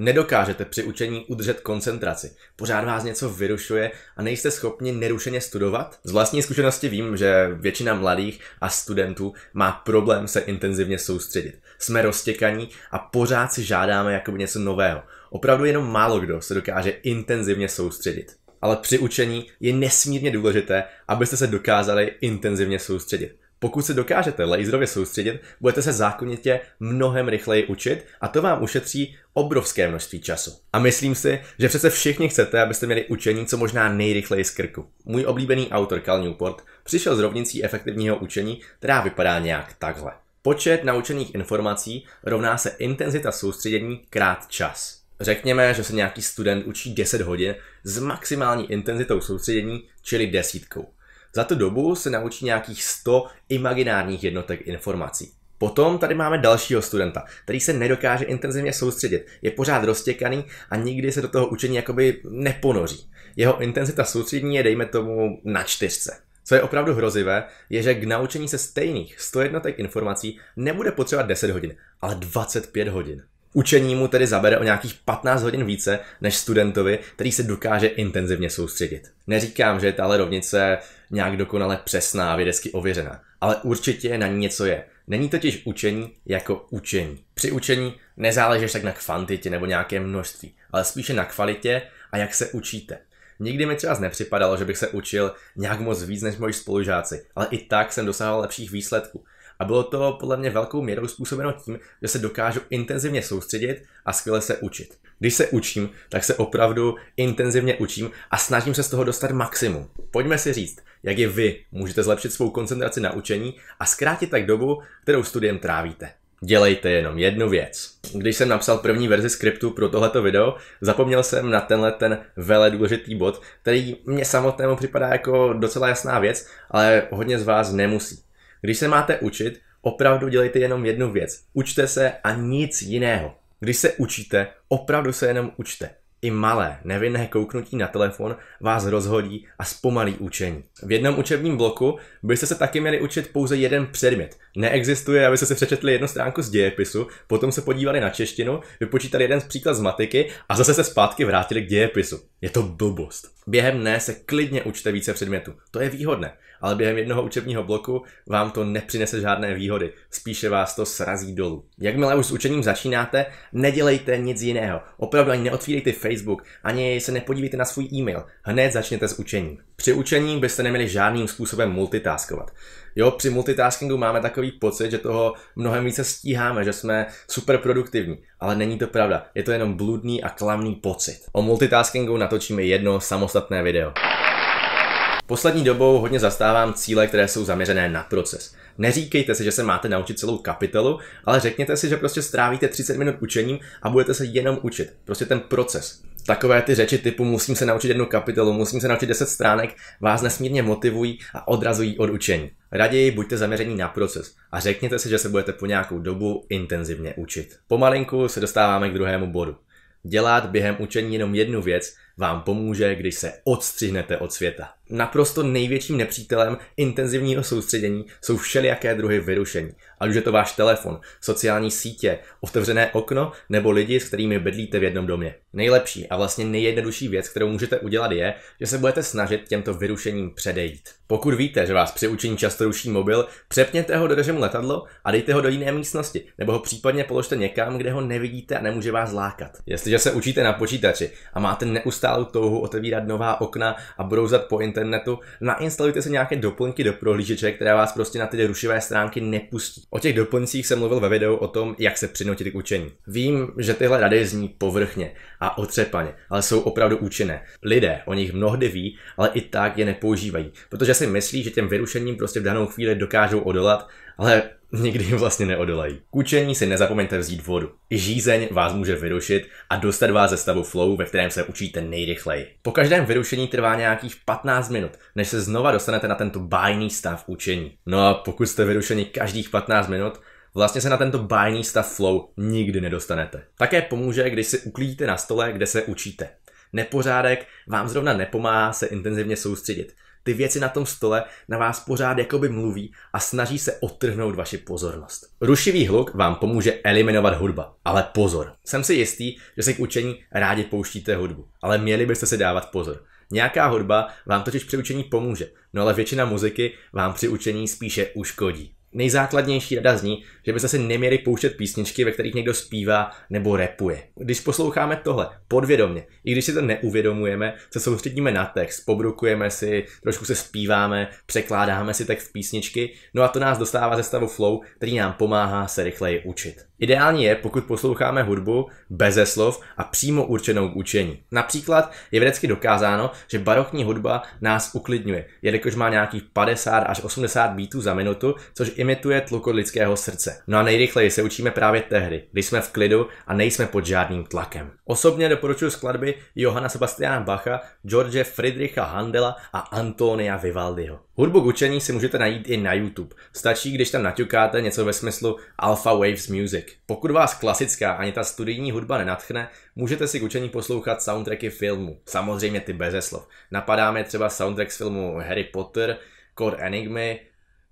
Nedokážete při učení udržet koncentraci. Pořád vás něco vyrušuje a nejste schopni nerušeně studovat? Z vlastní zkušenosti vím, že většina mladých a studentů má problém se intenzivně soustředit. Jsme roztěkaní a pořád si žádáme jakoby něco nového. Opravdu jenom málo kdo se dokáže intenzivně soustředit ale při učení je nesmírně důležité, abyste se dokázali intenzivně soustředit. Pokud se dokážete laserově soustředit, budete se zákonitě mnohem rychleji učit a to vám ušetří obrovské množství času. A myslím si, že přece všichni chcete, abyste měli učení co možná nejrychleji z krku. Můj oblíbený autor Cal Newport přišel s rovnicí efektivního učení, která vypadá nějak takhle. Počet naučených informací rovná se intenzita soustředění krát čas. Řekněme, že se nějaký student učí 10 hodin s maximální intenzitou soustředění, čili desítkou. Za tu dobu se naučí nějakých 100 imaginárních jednotek informací. Potom tady máme dalšího studenta, který se nedokáže intenzivně soustředit, je pořád roztěkaný a nikdy se do toho učení jakoby neponoří. Jeho intenzita soustředění je dejme tomu na čtyřce. Co je opravdu hrozivé, je, že k naučení se stejných 100 jednotek informací nebude potřebovat 10 hodin, ale 25 hodin. Učení mu tedy zabere o nějakých 15 hodin více než studentovi, který se dokáže intenzivně soustředit. Neříkám, že je tahle rovnice nějak dokonale přesná, a vědecky ověřená, ale určitě na ní něco je. Není totiž učení jako učení. Při učení nezáležíš tak na kvantitě nebo nějaké množství, ale spíše na kvalitě a jak se učíte. Nikdy mi třeba nepřipadalo, že bych se učil nějak moc víc než moji spolužáci, ale i tak jsem dosahoval lepších výsledků. A bylo to podle mě velkou měrou způsobeno tím, že se dokážu intenzivně soustředit a skvěle se učit. Když se učím, tak se opravdu intenzivně učím a snažím se z toho dostat maximum. Pojďme si říct, jak je vy můžete zlepšit svou koncentraci na učení a zkrátit tak dobu, kterou studiem trávíte. Dělejte jenom jednu věc. Když jsem napsal první verzi skriptu pro tohleto video, zapomněl jsem na tenhle ten vele důležitý bod, který mě samotnému připadá jako docela jasná věc, ale hodně z vás nemusí. Když se máte učit, opravdu dělejte jenom jednu věc. Učte se a nic jiného. Když se učíte, opravdu se jenom učte. I malé, nevinné kouknutí na telefon vás rozhodí a zpomalí učení. V jednom učebním bloku byste se taky měli učit pouze jeden předmět. Neexistuje, abyste se přečetli jednu stránku z dějepisu, potom se podívali na češtinu, vypočítali jeden z příklad z matiky a zase se zpátky vrátili k dějepisu. Je to blbost. Během dne se klidně učte více předmětů. To je výhodné ale během jednoho učebního bloku vám to nepřinese žádné výhody, spíše vás to srazí dolů. Jakmile už s učením začínáte, nedělejte nic jiného. Opravdu ani neotvírejte Facebook, ani se nepodívejte na svůj e-mail. Hned začněte s učením. Při učení byste neměli žádným způsobem multitaskovat. Jo, při multitaskingu máme takový pocit, že toho mnohem více stíháme, že jsme super produktivní, ale není to pravda. Je to jenom bludný a klamný pocit. O multitaskingu natočíme jedno samostatné video. Poslední dobou hodně zastávám cíle, které jsou zaměřené na proces. Neříkejte si, že se máte naučit celou kapitolu, ale řekněte si, že prostě strávíte 30 minut učením a budete se jenom učit. Prostě ten proces. Takové ty řeči typu musím se naučit jednu kapitolu, musím se naučit 10 stránek vás nesmírně motivují a odrazují od učení. Raději buďte zaměření na proces a řekněte si, že se budete po nějakou dobu intenzivně učit. Pomalinku se dostáváme k druhému bodu. Dělat během učení jenom jednu věc vám pomůže, když se odstřihnete od světa naprosto největším nepřítelem intenzivního soustředění jsou všelijaké druhy vyrušení. Ať už je to váš telefon, sociální sítě, otevřené okno nebo lidi, s kterými bydlíte v jednom domě. Nejlepší a vlastně nejjednodušší věc, kterou můžete udělat, je, že se budete snažit těmto vyrušením předejít. Pokud víte, že vás při učení často ruší mobil, přepněte ho do režimu letadlo a dejte ho do jiné místnosti, nebo ho případně položte někam, kde ho nevidíte a nemůže vás lákat. Jestliže se učíte na počítači a máte neustálou touhu otevírat nová okna a brouzat po internetu, internetu, nainstalujte si nějaké doplňky do prohlížeče, které vás prostě na ty rušivé stránky nepustí. O těch doplňcích jsem mluvil ve videu o tom, jak se přinutit k učení. Vím, že tyhle rady zní povrchně a otřepaně, ale jsou opravdu účinné. Lidé o nich mnohdy ví, ale i tak je nepoužívají, protože si myslí, že těm vyrušením prostě v danou chvíli dokážou odolat, ale nikdy jim vlastně neodolají. K učení si nezapomeňte vzít vodu. Žízeň vás může vyrušit a dostat vás ze stavu flow, ve kterém se učíte nejrychleji. Po každém vyrušení trvá nějakých 15 minut, než se znova dostanete na tento bájný stav učení. No a pokud jste vyrušeni každých 15 minut, vlastně se na tento bájný stav flow nikdy nedostanete. Také pomůže, když si uklidíte na stole, kde se učíte. Nepořádek vám zrovna nepomáhá se intenzivně soustředit ty věci na tom stole na vás pořád jakoby mluví a snaží se otrhnout vaši pozornost. Rušivý hluk vám pomůže eliminovat hudba, ale pozor. Jsem si jistý, že se k učení rádi pouštíte hudbu, ale měli byste si dávat pozor. Nějaká hudba vám totiž při učení pomůže, no ale většina muziky vám při učení spíše uškodí nejzákladnější rada zní, že byste si neměli pouštět písničky, ve kterých někdo zpívá nebo repuje. Když posloucháme tohle podvědomně, i když si to neuvědomujeme, se soustředíme na text, pobrukujeme si, trošku se zpíváme, překládáme si text písničky, no a to nás dostává ze stavu flow, který nám pomáhá se rychleji učit. Ideální je, pokud posloucháme hudbu beze slov a přímo určenou k učení. Například je vědecky dokázáno, že barokní hudba nás uklidňuje, jelikož má nějakých 50 až 80 beatů za minutu, což imituje tlukot lidského srdce. No a nejrychleji se učíme právě tehdy, když jsme v klidu a nejsme pod žádným tlakem. Osobně doporučuji skladby Johana Sebastiana Bacha, George Friedricha Handela a Antonia Vivaldiho. Hudbu k učení si můžete najít i na YouTube. Stačí, když tam naťukáte něco ve smyslu Alpha Waves Music. Music. Pokud vás klasická ani ta studijní hudba nenatchne, můžete si k učení poslouchat soundtracky filmu. Samozřejmě ty beze slov. Napadáme třeba soundtrack z filmu Harry Potter, Core Enigmy,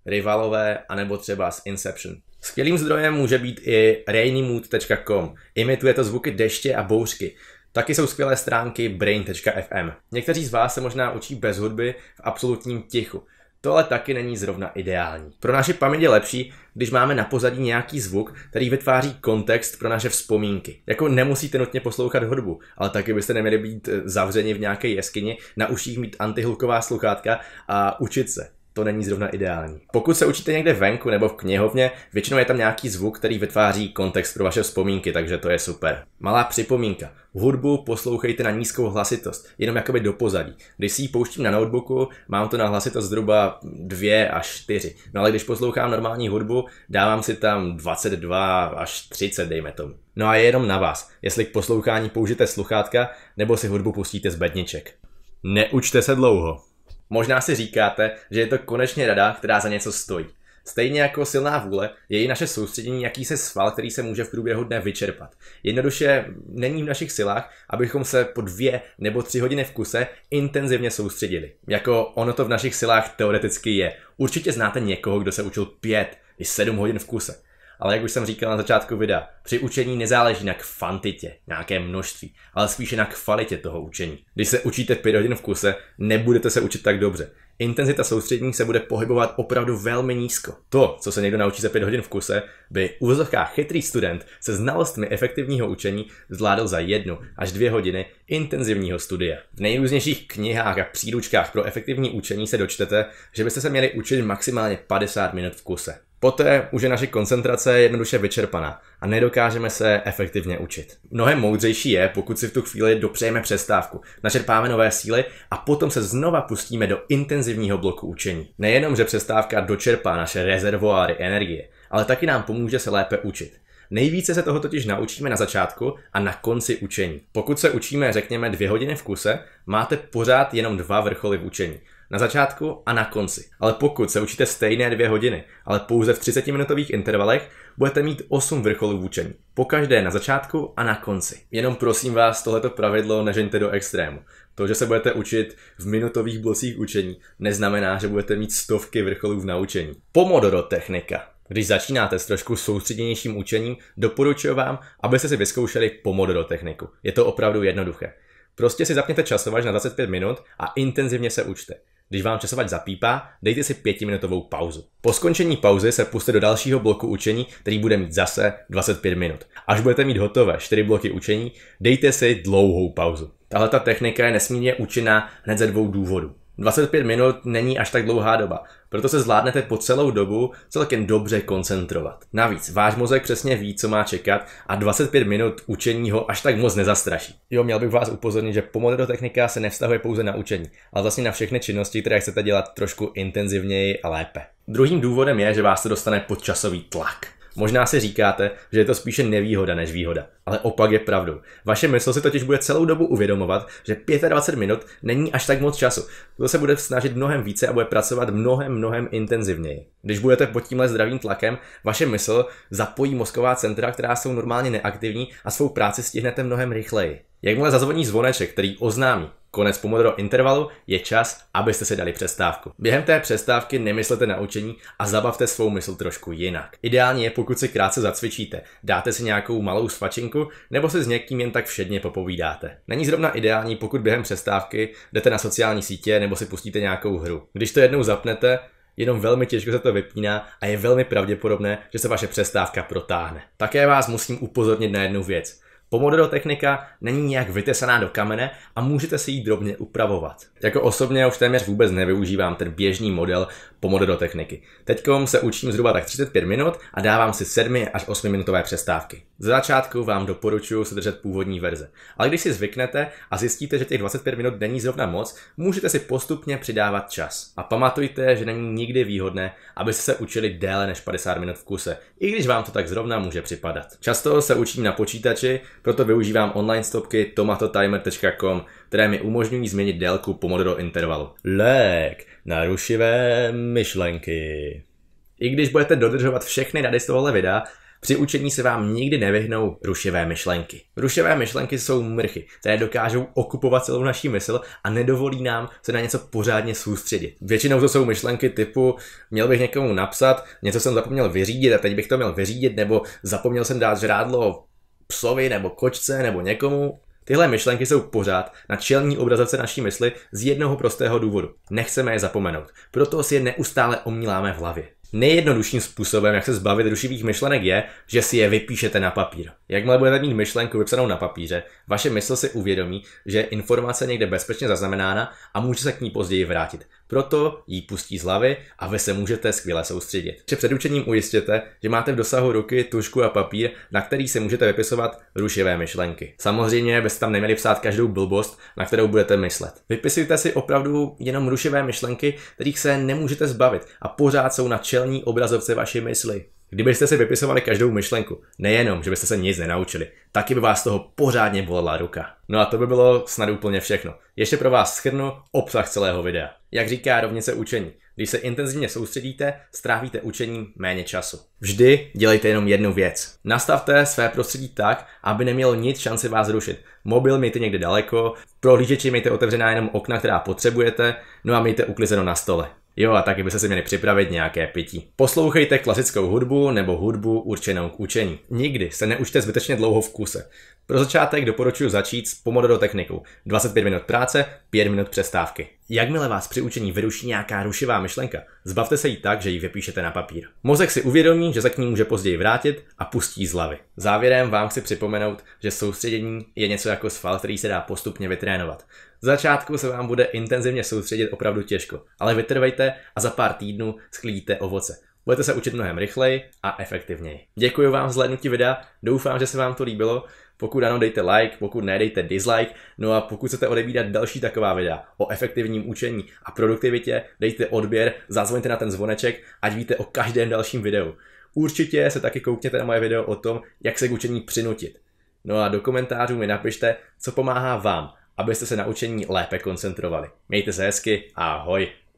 Rivalové, anebo třeba z Inception. Skvělým zdrojem může být i rainymood.com. Imituje to zvuky deště a bouřky. Taky jsou skvělé stránky brain.fm. Někteří z vás se možná učí bez hudby v absolutním tichu. To ale taky není zrovna ideální. Pro naše paměť je lepší, když máme na pozadí nějaký zvuk, který vytváří kontext pro naše vzpomínky. Jako nemusíte nutně poslouchat hudbu, ale taky byste neměli být eh, zavřeni v nějaké jeskyni, na uších mít antihluková sluchátka a učit se to není zrovna ideální. Pokud se učíte někde venku nebo v knihovně, většinou je tam nějaký zvuk, který vytváří kontext pro vaše vzpomínky, takže to je super. Malá připomínka. Hudbu poslouchejte na nízkou hlasitost, jenom jakoby do pozadí. Když si ji pouštím na notebooku, mám to na hlasitost zhruba 2 až 4. No ale když poslouchám normální hudbu, dávám si tam 22 až 30, dejme tomu. No a je jenom na vás, jestli k poslouchání použijete sluchátka nebo si hudbu pustíte z bedniček. Neučte se dlouho. Možná si říkáte, že je to konečně rada, která za něco stojí. Stejně jako silná vůle je i naše soustředění jakýsi sval, který se může v průběhu dne vyčerpat. Jednoduše není v našich silách, abychom se po dvě nebo tři hodiny v kuse intenzivně soustředili. Jako ono to v našich silách teoreticky je. Určitě znáte někoho, kdo se učil pět i sedm hodin v kuse ale jak už jsem říkal na začátku videa, při učení nezáleží na kvantitě, nějaké množství, ale spíše na kvalitě toho učení. Když se učíte 5 hodin v kuse, nebudete se učit tak dobře. Intenzita soustředění se bude pohybovat opravdu velmi nízko. To, co se někdo naučí za 5 hodin v kuse, by úzovkách chytrý student se znalostmi efektivního učení zvládl za jednu až dvě hodiny intenzivního studia. V nejrůznějších knihách a příručkách pro efektivní učení se dočtete, že byste se měli učit maximálně 50 minut v kuse. Poté už je naše koncentrace jednoduše vyčerpaná a nedokážeme se efektivně učit. Mnohem moudřejší je, pokud si v tu chvíli dopřejeme přestávku, načerpáme nové síly a potom se znova pustíme do intenzivního bloku učení. Nejenom, že přestávka dočerpá naše rezervoáry energie, ale taky nám pomůže se lépe učit. Nejvíce se toho totiž naučíme na začátku a na konci učení. Pokud se učíme, řekněme, dvě hodiny v kuse, máte pořád jenom dva vrcholy v učení na začátku a na konci. Ale pokud se učíte stejné dvě hodiny, ale pouze v 30-minutových intervalech, budete mít 8 vrcholů v učení. Po každé na začátku a na konci. Jenom prosím vás, tohleto pravidlo nežeňte do extrému. To, že se budete učit v minutových blocích učení, neznamená, že budete mít stovky vrcholů v naučení. Pomodoro technika. Když začínáte s trošku soustředěnějším učením, doporučuji vám, abyste si vyzkoušeli Pomodoro techniku. Je to opravdu jednoduché. Prostě si zapněte časovač na 25 minut a intenzivně se učte. Když vám časovač zapípá, dejte si pětiminutovou pauzu. Po skončení pauzy se puste do dalšího bloku učení, který bude mít zase 25 minut. Až budete mít hotové 4 bloky učení, dejte si dlouhou pauzu. Tahle ta technika je nesmírně účinná hned ze dvou důvodů. 25 minut není až tak dlouhá doba proto se zvládnete po celou dobu celkem dobře koncentrovat. Navíc váš mozek přesně ví, co má čekat a 25 minut učení ho až tak moc nezastraší. Jo, měl bych vás upozornit, že Pomodoro technika se nevztahuje pouze na učení, ale vlastně na všechny činnosti, které chcete dělat trošku intenzivněji a lépe. Druhým důvodem je, že vás to dostane pod časový tlak. Možná si říkáte, že je to spíše nevýhoda než výhoda, ale opak je pravdou. Vaše mysl si totiž bude celou dobu uvědomovat, že 25 minut není až tak moc času. To se bude snažit mnohem více a bude pracovat mnohem, mnohem intenzivněji. Když budete pod tímhle zdravým tlakem, vaše mysl zapojí mozková centra, která jsou normálně neaktivní a svou práci stihnete mnohem rychleji. Jakmile zazvoní zvoneček, který oznámí, konec Pomodoro intervalu, je čas, abyste si dali přestávku. Během té přestávky nemyslete na učení a zabavte svou mysl trošku jinak. Ideální je, pokud si krátce zacvičíte, dáte si nějakou malou svačinku nebo se s někým jen tak všedně popovídáte. Není zrovna ideální, pokud během přestávky jdete na sociální sítě nebo si pustíte nějakou hru. Když to jednou zapnete, jenom velmi těžko se to vypíná a je velmi pravděpodobné, že se vaše přestávka protáhne. Také vás musím upozornit na jednu věc. Pomodoro technika není nějak vytesaná do kamene a můžete si ji drobně upravovat. Jako osobně už téměř vůbec nevyužívám ten běžný model Pomodoro techniky. Teďkom se učím zhruba tak 35 minut a dávám si 7 až 8 minutové přestávky. Ze začátku vám doporučuji se držet původní verze, ale když si zvyknete a zjistíte, že těch 25 minut není zrovna moc, můžete si postupně přidávat čas. A pamatujte, že není nikdy výhodné, abyste se učili déle než 50 minut v kuse, i když vám to tak zrovna může připadat. Často se učím na počítači, proto využívám online stopky tomatotimer.com, které mi umožňují změnit délku Pomodoro intervalu. Lék na rušivé myšlenky. I když budete dodržovat všechny rady z tohohle videa, při učení se vám nikdy nevyhnou rušivé myšlenky. Rušivé myšlenky jsou mrchy, které dokážou okupovat celou naší mysl a nedovolí nám se na něco pořádně soustředit. Většinou to jsou myšlenky typu, měl bych někomu napsat, něco jsem zapomněl vyřídit a teď bych to měl vyřídit, nebo zapomněl jsem dát žrádlo psovi nebo kočce nebo někomu. Tyhle myšlenky jsou pořád na čelní obrazovce naší mysli z jednoho prostého důvodu. Nechceme je zapomenout, proto si je neustále omíláme v hlavě. Nejjednodušším způsobem, jak se zbavit rušivých myšlenek, je, že si je vypíšete na papír. Jakmile budete mít myšlenku vypsanou na papíře, vaše mysl si uvědomí, že je informace někde bezpečně zaznamenána a může se k ní později vrátit. Proto jí pustí z hlavy a vy se můžete skvěle soustředit. Při učením ujistěte, že máte v dosahu ruky tušku a papír, na který si můžete vypisovat rušivé myšlenky. Samozřejmě byste tam neměli psát každou blbost, na kterou budete myslet. Vypisujte si opravdu jenom rušivé myšlenky, kterých se nemůžete zbavit a pořád jsou na čelní obrazovce vaší mysli. Kdybyste si vypisovali každou myšlenku, nejenom, že byste se nic nenaučili, taky by vás toho pořádně bolela ruka. No a to by bylo snad úplně všechno. Ještě pro vás schrnu obsah celého videa. Jak říká rovnice učení, když se intenzivně soustředíte, strávíte učením méně času. Vždy dělejte jenom jednu věc. Nastavte své prostředí tak, aby nemělo nic šanci vás rušit. Mobil mějte někde daleko, prohlížeči mějte otevřená jenom okna, která potřebujete, no a mějte uklizeno na stole. Jo, a taky byste si měli připravit nějaké pití. Poslouchejte klasickou hudbu nebo hudbu určenou k učení. Nikdy se neučte zbytečně dlouho v kuse. Pro začátek doporučuji začít s Pomodoro technikou. 25 minut práce, 5 minut přestávky. Jakmile vás při učení vyruší nějaká rušivá myšlenka, zbavte se jí tak, že ji vypíšete na papír. Mozek si uvědomí, že se k ní může později vrátit a pustí z hlavy. Závěrem vám chci připomenout, že soustředění je něco jako sval, který se dá postupně vytrénovat. V začátku se vám bude intenzivně soustředit opravdu těžko, ale vytrvejte a za pár týdnů sklidíte ovoce. Budete se učit mnohem rychleji a efektivněji. Děkuji vám za hlednutí videa, doufám, že se vám to líbilo. Pokud ano, dejte like, pokud ne, dejte dislike. No a pokud chcete odebírat další taková videa o efektivním učení a produktivitě, dejte odběr, zazvoňte na ten zvoneček, ať víte o každém dalším videu. Určitě se taky koukněte na moje video o tom, jak se k učení přinutit. No a do komentářů mi napište, co pomáhá vám abyste se na učení lépe koncentrovali. Mějte se hezky a ahoj!